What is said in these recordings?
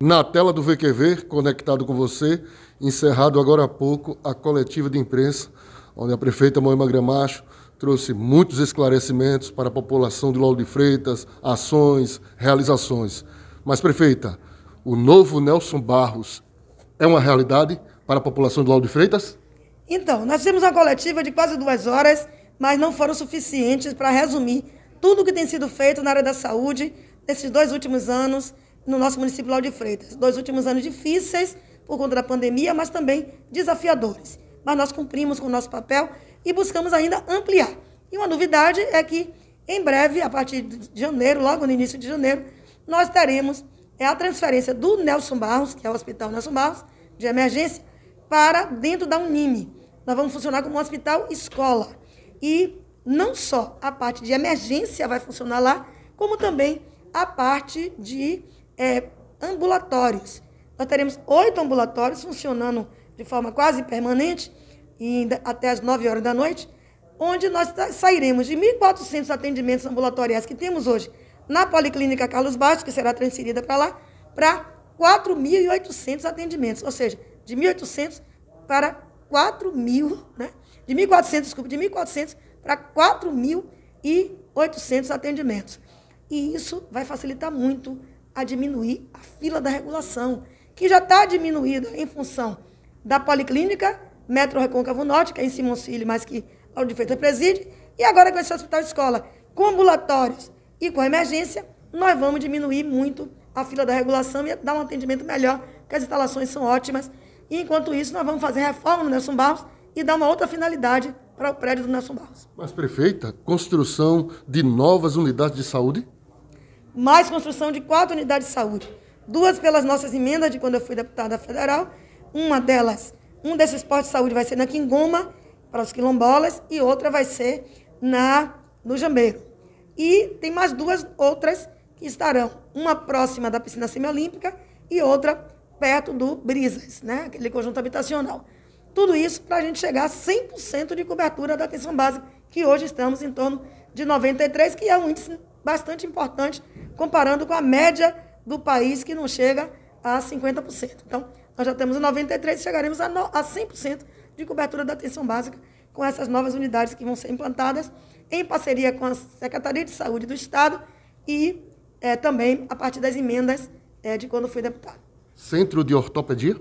Na tela do VQV, conectado com você, encerrado agora há pouco a coletiva de imprensa, onde a prefeita Moema Gramacho trouxe muitos esclarecimentos para a população de Lolo de Freitas, ações, realizações. Mas, prefeita, o novo Nelson Barros é uma realidade para a população de Lolo de Freitas? Então, nós fizemos uma coletiva de quase duas horas, mas não foram suficientes para resumir tudo o que tem sido feito na área da saúde nesses dois últimos anos no nosso município Lauro de Freitas. Dois últimos anos difíceis por conta da pandemia, mas também desafiadores. Mas nós cumprimos com o nosso papel e buscamos ainda ampliar. E uma novidade é que, em breve, a partir de janeiro, logo no início de janeiro, nós teremos é a transferência do Nelson Barros, que é o Hospital Nelson Barros, de emergência, para dentro da Unime. Nós vamos funcionar como um hospital escola. E não só a parte de emergência vai funcionar lá, como também a parte de é, ambulatórios. Nós teremos oito ambulatórios funcionando de forma quase permanente e até as 9 horas da noite, onde nós sairemos de 1.400 atendimentos ambulatoriais que temos hoje na Policlínica Carlos Bastos, que será transferida para lá, para 4.800 atendimentos, ou seja, de 1.800 para 4.000, né? de 1.400, desculpa, de 1.400 para 4.800 atendimentos. E isso vai facilitar muito a diminuir a fila da regulação, que já está diminuída em função da Policlínica, Metro Recôncavo Norte, que é em Simons Filho, mas que Lauro é de Freitas preside, e agora com esse hospital de escola, com ambulatórios e com emergência, nós vamos diminuir muito a fila da regulação e dar um atendimento melhor, porque as instalações são ótimas. E, enquanto isso, nós vamos fazer reforma no Nelson Barros e dar uma outra finalidade para o prédio do Nelson Barros. Mas, prefeita, construção de novas unidades de saúde? mais construção de quatro unidades de saúde. Duas pelas nossas emendas de quando eu fui deputada federal. Uma delas, um desses postos de saúde vai ser na Quingoma, para os quilombolas, e outra vai ser na no Jambeiro. E tem mais duas outras que estarão, uma próxima da piscina semiolímpica e outra perto do Brisas, né? aquele conjunto habitacional. Tudo isso para a gente chegar a 100% de cobertura da atenção básica, que hoje estamos em torno de 93, que é um índice bastante importante, comparando com a média do país, que não chega a 50%. Então, nós já temos 93%, chegaremos a, no, a 100% de cobertura da atenção básica com essas novas unidades que vão ser implantadas em parceria com a Secretaria de Saúde do Estado e é, também a partir das emendas é, de quando fui deputado. Centro de Ortopedia?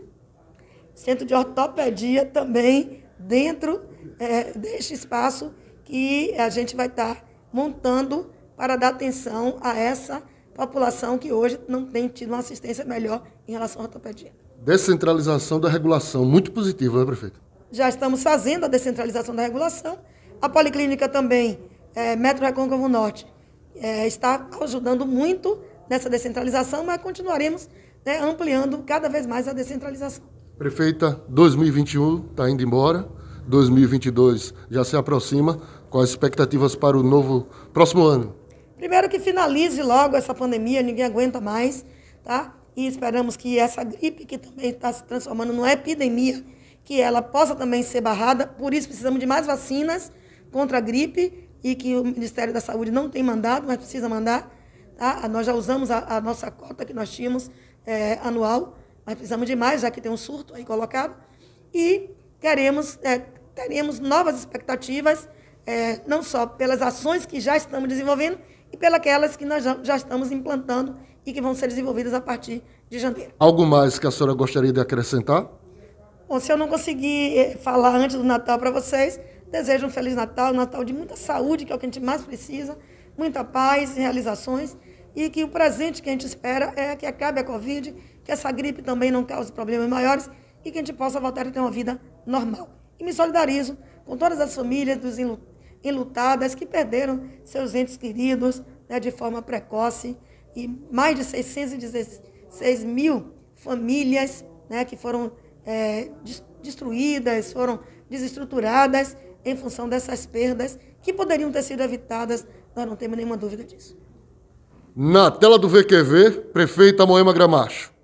Centro de Ortopedia também dentro é, deste espaço que a gente vai estar montando para dar atenção a essa população que hoje não tem tido uma assistência melhor em relação à ortopedia. Descentralização da regulação, muito positivo, né, prefeito? Já estamos fazendo a descentralização da regulação. A Policlínica também, é, Metro Recôncavo Norte, é, está ajudando muito nessa descentralização, mas continuaremos né, ampliando cada vez mais a descentralização. Prefeita, 2021 está indo embora, 2022 já se aproxima. Quais expectativas para o novo próximo ano? Primeiro que finalize logo essa pandemia, ninguém aguenta mais, tá? E esperamos que essa gripe, que também está se transformando numa epidemia, que ela possa também ser barrada. Por isso precisamos de mais vacinas contra a gripe e que o Ministério da Saúde não tem mandado, mas precisa mandar. Tá? Nós já usamos a, a nossa cota que nós tínhamos é, anual, mas precisamos de mais, já que tem um surto aí colocado. E queremos, é, teremos novas expectativas, é, não só pelas ações que já estamos desenvolvendo, e pelas que nós já estamos implantando e que vão ser desenvolvidas a partir de janeiro. Algo mais que a senhora gostaria de acrescentar? Bom, se eu não conseguir eh, falar antes do Natal para vocês, desejo um Feliz Natal, um Natal de muita saúde, que é o que a gente mais precisa, muita paz, realizações, e que o presente que a gente espera é que acabe a Covid, que essa gripe também não cause problemas maiores e que a gente possa voltar a ter uma vida normal. E me solidarizo com todas as famílias dos enlutados, enlutadas que perderam seus entes queridos né, de forma precoce e mais de 616 mil famílias né, que foram é, destruídas, foram desestruturadas em função dessas perdas que poderiam ter sido evitadas, nós né, não temos nenhuma dúvida disso. Na tela do VQV, prefeita Moema Gramacho.